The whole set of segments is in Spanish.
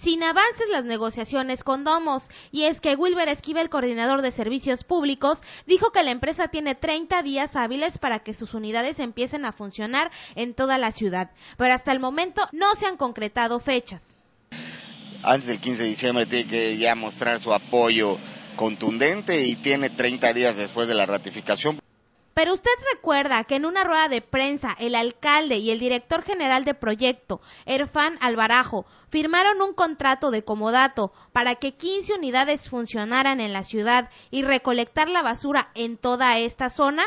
sin avances las negociaciones con Domos. Y es que Wilber Esquivel, coordinador de servicios públicos, dijo que la empresa tiene 30 días hábiles para que sus unidades empiecen a funcionar en toda la ciudad, pero hasta el momento no se han concretado fechas. Antes del 15 de diciembre tiene que ya mostrar su apoyo contundente y tiene 30 días después de la ratificación. Pero usted recuerda que en una rueda de prensa el alcalde y el director general de proyecto, Erfan Albarajo, firmaron un contrato de comodato para que 15 unidades funcionaran en la ciudad y recolectar la basura en toda esta zona?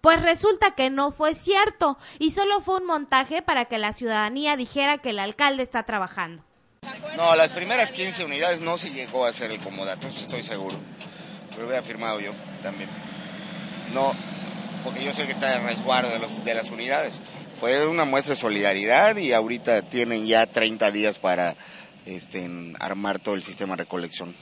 Pues resulta que no fue cierto y solo fue un montaje para que la ciudadanía dijera que el alcalde está trabajando. No, las primeras 15 unidades no se llegó a hacer el comodato, estoy seguro. Lo había firmado yo también. No, porque yo soy que está de resguardo de, los, de las unidades. Fue una muestra de solidaridad y ahorita tienen ya 30 días para este, armar todo el sistema de recolección.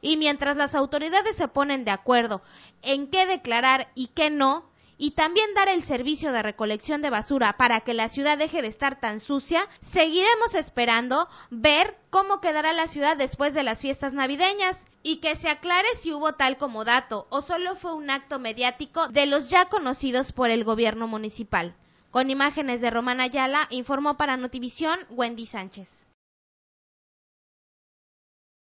Y mientras las autoridades se ponen de acuerdo en qué declarar y qué no, y también dar el servicio de recolección de basura para que la ciudad deje de estar tan sucia, seguiremos esperando ver cómo quedará la ciudad después de las fiestas navideñas y que se aclare si hubo tal como dato o solo fue un acto mediático de los ya conocidos por el gobierno municipal. Con imágenes de Romana Ayala, informó para Notivisión Wendy Sánchez.